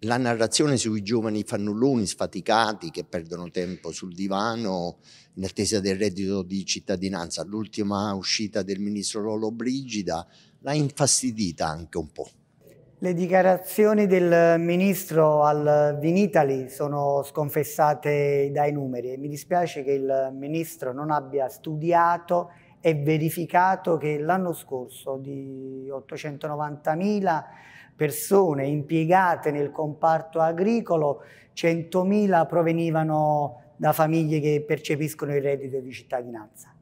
la narrazione sui giovani fannulloni sfaticati che perdono tempo sul divano in attesa del reddito di cittadinanza, l'ultima uscita del ministro Lolo Brigida l'ha infastidita anche un po'. Le dichiarazioni del ministro al Vinitali sono sconfessate dai numeri e mi dispiace che il ministro non abbia studiato è verificato che l'anno scorso di 890.000 persone impiegate nel comparto agricolo, 100.000 provenivano da famiglie che percepiscono il reddito di cittadinanza.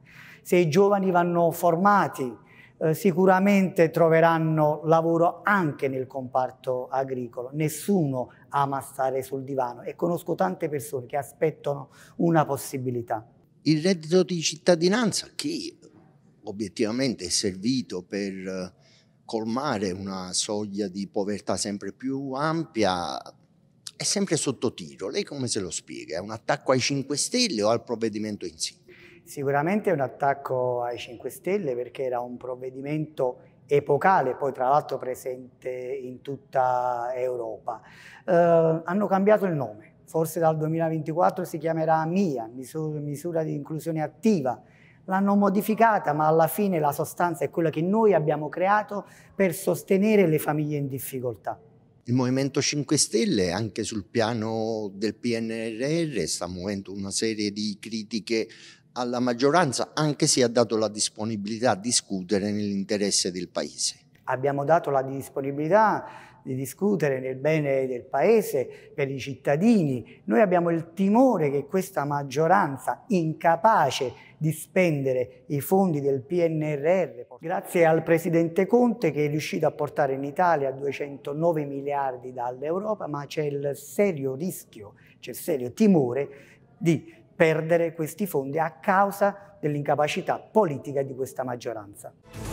Se i giovani vanno formati, eh, sicuramente troveranno lavoro anche nel comparto agricolo. Nessuno ama stare sul divano e conosco tante persone che aspettano una possibilità. Il reddito di cittadinanza, chi obiettivamente è servito per eh, colmare una soglia di povertà sempre più ampia, è sempre sotto tiro. Lei come se lo spiega? È un attacco ai 5 Stelle o al provvedimento in sé? Sicuramente è un attacco ai 5 Stelle perché era un provvedimento epocale, poi tra l'altro presente in tutta Europa. Eh, hanno cambiato il nome, forse dal 2024 si chiamerà MIA, misura di inclusione attiva, l'hanno modificata, ma alla fine la sostanza è quella che noi abbiamo creato per sostenere le famiglie in difficoltà. Il Movimento 5 Stelle, anche sul piano del PNRR, sta muovendo una serie di critiche alla maggioranza, anche se ha dato la disponibilità a discutere nell'interesse del Paese abbiamo dato la disponibilità di discutere nel bene del Paese, per i cittadini. Noi abbiamo il timore che questa maggioranza incapace di spendere i fondi del PNRR, grazie al Presidente Conte che è riuscito a portare in Italia 209 miliardi dall'Europa, ma c'è il serio rischio, c'è il serio timore di perdere questi fondi a causa dell'incapacità politica di questa maggioranza.